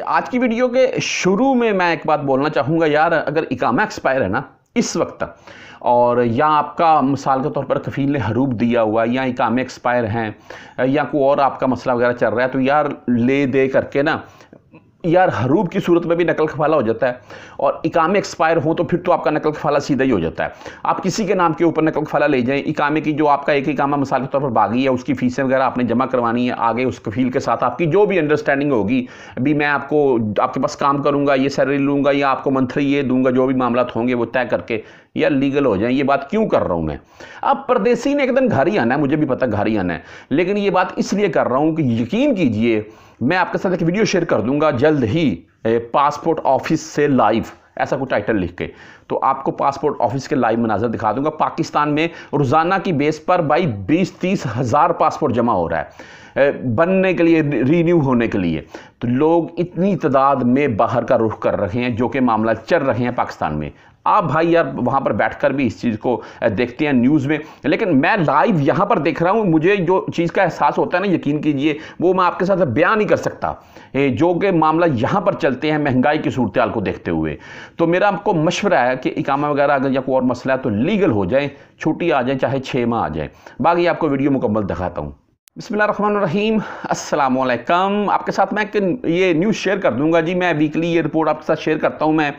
आज की वीडियो के शुरू में मैं एक बात बोलना चाहूँगा यार अगर इकामा एक्सपायर है ना इस वक्त और या आपका मिसाल के तौर पर कफील ने हरूब दिया हुआ या इकामे एक्सपायर हैं या कोई और आपका मसला वगैरह चल रहा है तो यार ले दे करके ना यार हरूब की सूरत में भी नकल खफाला हो जाता है और इकामे एक्सपायर हो तो फिर तो आपका नकल खफाला सीधा ही हो जाता है आप किसी के नाम के ऊपर नकल खफाला ले जाएं इकामे की जो आपका एक इकामा मिसाल के तौर पर बागी है उसकी फीसें वगैरह आपने जमा करवानी है आगे उस कफील के साथ आपकी जो भी अंडरस्टैंडिंग होगी अभी मैं आपको आपके पास काम करूँगा ये सैलरी लूँगा या आपको मंथली ये दूंगा जो भी मामला होंगे वो तय करके या लीगल हो जाएं ये बात क्यों कर रहा हूँ मैं अब परदेसी ने एक दिन घर ही आना है मुझे भी पता घर ही आना है लेकिन ये बात इसलिए कर रहा हूँ कि यकीन कीजिए मैं आपके साथ एक वीडियो शेयर कर दूंगा जल्द ही पासपोर्ट ऑफिस से लाइव ऐसा कुछ टाइटल लिख के तो आपको पासपोर्ट ऑफिस के लाइव मनाजर दिखा दूंगा पाकिस्तान में रोज़ाना की बेस पर भाई बीस तीस हज़ार पासपोर्ट जमा हो रहा है बनने के लिए रीन्यू होने के लिए तो लोग इतनी तादाद में बाहर का रुख कर रहे हैं जो कि मामला चल रहे हैं पाकिस्तान में आप भाई यार वहाँ पर बैठकर भी इस चीज़ को देखते हैं न्यूज़ में लेकिन मैं लाइव यहाँ पर देख रहा हूँ मुझे जो चीज़ का एहसास होता है ना यकीन कीजिए वो मैं आपके साथ बयान नहीं कर सकता जो कि मामला यहाँ पर चलते हैं महंगाई की सूरत को देखते हुए तो मेरा आपको मशवरा है कि इकामा वगैरह अगर या कोई और मसला है तो लीगल हो जाए छुट्टी आ जाए चाहे छः माह आ जाए बाकी आपको वीडियो मुकम्मल दिखाता हूँ बसमीम अल्लाम आपके साथ मैं ये न्यूज़ शेयर कर दूंगा जी मैं वीकली ये रिपोर्ट आपके साथ शेयर करता हूँ मैं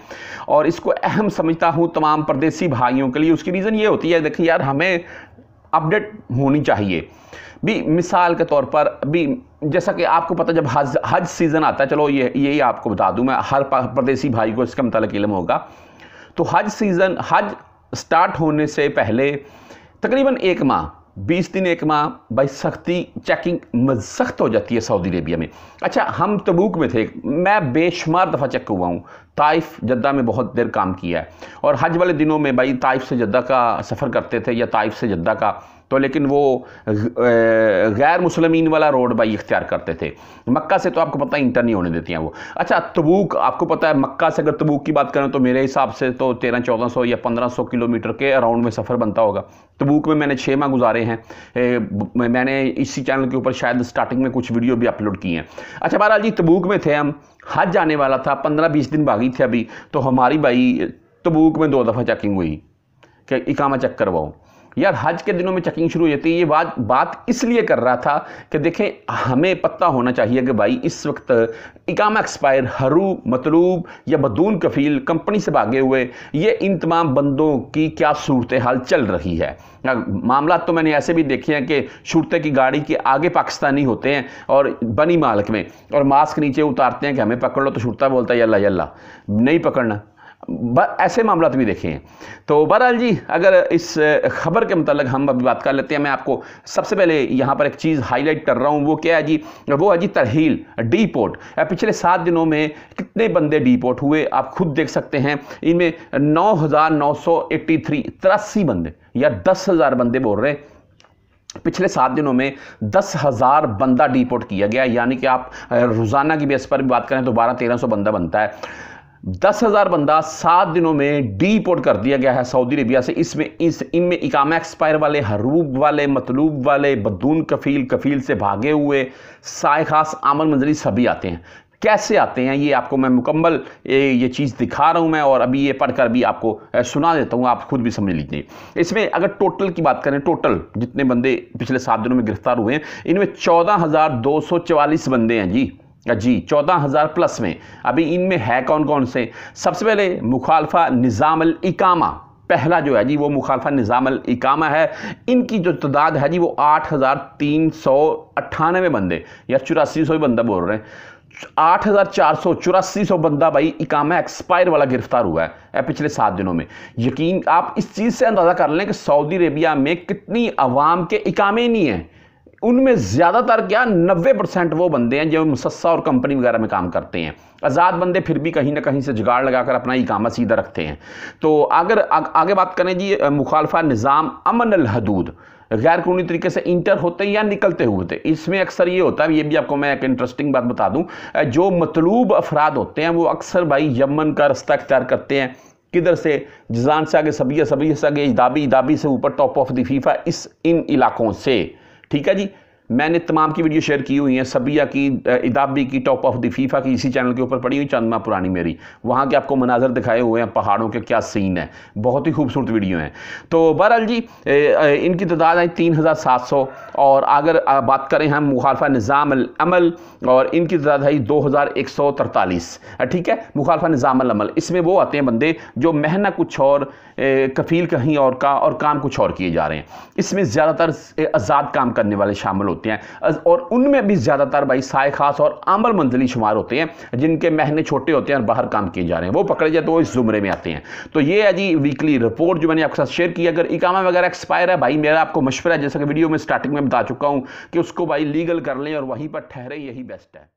और इसको अहम समझता हूँ तमाम परदेसी भाइयों के लिए उसकी रीज़न ये होती है देखिए यार हमें अपडेट होनी चाहिए भी मिसाल के तौर पर भी जैसा कि आपको पता जब हज हज सीज़न आता है चलो ये यही आपको बता दूँ मैं हर परदेसी भाई को इसका मतलब इलम होगा तो हज सीज़न हज स्टार्ट होने से पहले तकरीबन एक माह बीस दिन एक माह भाई सख्ती चेकिंग सख्त हो जाती है सऊदी अरेबिया में अच्छा हम तबूक में थे मैं बेशुमार दफ़ा चेक हुआ हूँ ताइफ जद्दा में बहुत देर काम किया है और हज वाले दिनों में भाई ताइफ से जद्दा का सफ़र करते थे या ताइफ से जद्दा का तो लेकिन वो गैर मुसलमिन वाला रोड बाई इख्तियार करते थे मक्का से तो आपको पता है इंटर नहीं होने देती हैं वो अच्छा तबूक आपको पता है मक्का से अगर तबूक की बात करें तो मेरे हिसाब से तो तेरह चौदह सौ या पंद्रह सौ किलोमीटर के अराउंड में सफ़र बनता होगा तबूक में मैंने छः माह गुजारे हैं मैंने इसी चैनल के ऊपर शायद स्टार्टिंग में कुछ वीडियो भी अपलोड की हैं अच्छा महाराज जी तबूक में थे हम हज जाने वाला था पंद्रह बीस दिन भागी थे अभी तो हमारी भाई तबूक में दो दफ़ा चेकिंग हुई कि इकामा चेक करवाऊँ यार हज के दिनों में चेकिंग शुरू हो जाती है ये बात बात इसलिए कर रहा था कि देखें हमें पता होना चाहिए कि भाई इस वक्त इकामा एक्सपायर हरू मतलूब या बदून कफील कंपनी से भागे हुए ये इन तमाम बंदों की क्या सूरत हाल चल रही है मामला तो मैंने ऐसे भी देखे हैं कि शुरते की गाड़ी के आगे पाकिस्तानी होते हैं और बनी मालक में और मास्क नीचे उतारते हैं कि हमें पकड़ लो तो शुरता बोलता है यल्ला यल्ला नहीं पकड़ना ऐसे मामला तो भी देखे हैं तो बहरहाल जी अगर इस खबर के मतलब हम अभी बात कर लेते हैं मैं आपको सबसे पहले यहाँ पर एक चीज़ हाईलाइट कर रहा हूँ वो क्या है जी वो है जी तरहील डी पोर्ट पिछले सात दिनों में कितने बंदे डी पोर्ट हुए आप खुद देख सकते हैं इनमें नौ हज़ार नौ सौ एट्टी थ्री तिरासी बंदे या दस हज़ार बंदे बोल रहे हैं पिछले सात दिनों में दस हज़ार बंदा डिपोर्ट किया गया यानी कि आप रोज़ाना की बेस पर भी बात करें तो बारह तेरह सौ बंदा बनता है दस हज़ार बंदा सात दिनों में डीपोर्ट कर दिया गया है सऊदी अरेबिया से इसमें इस इनमें इकामा एक्सपायर वाले हरूब वाले मतलूब वाले बदून कफील कफील से भागे हुए साय खास आमन मंजरी सभी आते हैं कैसे आते हैं ये आपको मैं मुकम्मल ये चीज़ दिखा रहा हूँ मैं और अभी ये पढ़कर भी आपको सुना देता हूँ आप खुद भी समझ लीजिए इसमें अगर टोटल की बात करें टोटल जितने बंदे पिछले सात दिनों में गिरफ्तार हुए हैं इनमें चौदह हज़ार दो सौ चवालीस बंदे हैं जी जी चौदह हज़ार प्लस में अभी इनमें है कौन कौन से सबसे पहले मुखालफा निज़ाम इकामा पहला जो है जी वो मुखालफा निज़ाम इकामा है इनकी जो तादाद है जी वो आठ हज़ार तीन सौ अट्ठानवे बंदे या चौरासी सौ बंदा बोल रहे हैं आठ हज़ार चार सौ चौरासी सौ बंदा भाई इकामा एक्सपायर वाला गिरफ्तार हुआ है पिछले सात दिनों में यकीन आप इस चीज़ से अंदाज़ा कर लें कि सऊदी अरेबिया में कितनी आवाम के इकामे नहीं हैं उनमें ज़्यादातर क्या 90 परसेंट वो बंदे हैं जो मुसस्सा और कंपनी वगैरह में काम करते हैं आज़ाद बंदे फिर भी कहीं ना कहीं से जुगाड़ लगाकर अपना काम सीधा रखते हैं तो अगर आग, आगे बात करें जी मुखालफा निज़ाम अमन अलहदूद गैर कानूनी तरीके से इंटर होते हैं या निकलते हुए थे इसमें अक्सर ये होता है ये भी आपको मैं एक इंटरेस्टिंग बात बता दूँ जो मतलूब अफराद होते हैं वो अक्सर भाई यमन का रास्ता अख्तियार करते हैं किधर से जिजान से आगे सबिया सबिया से आगे इदाबी इदाबी से ऊपर टॉप ऑफ द फीफा इस इन इलाकों से ठीक है जी मैंने तमाम की वीडियो शेयर की हुई हैं सबिया की इदाबी की टॉप ऑफ द फीफा की इसी चैनल के ऊपर पड़ी हुई चंदमा पुरानी मेरी वहाँ के आपको मनाजर दिखाए हुए हैं पहाड़ों के क्या सीन है बहुत ही खूबसूरत वीडियो हैं तो बहरअल जी इनकी तादाद आई तीन हज़ार सात सौ और अगर बात करें हम मुखालफा निज़ाम अमल और इनकी तादाद आई दो हज़ार एक सौ तरतालीस ठीक है मुखालफा निज़ाम अमल इसमें वो आते हैं बंदे जो महना कुछ और कफील कहीं और का और काम कुछ और किए जा रहे हैं इसमें ज़्यादातर आज़ाद काम करने वाले शामिल होते हैं और उनमें भी ज़्यादातर भाई साय खास और आमल मंजिली शुमार होते हैं जिनके महने छोटे होते हैं और बाहर काम किए जा रहे हैं वो पकड़े जाए तो वो इस जुमरे में आते हैं तो ये है जी वीकली रिपोर्ट जो मैंने आपके साथ शेयर की अगर इकामा वगैरह एक्सपायर है भाई मेरा आपको मशवरा है जैसा कि वीडियो में स्टार्टिंग में बता चुका हूँ कि उसको भाई लीगल कर लें और वहीं पर ठहरे यही बेस्ट है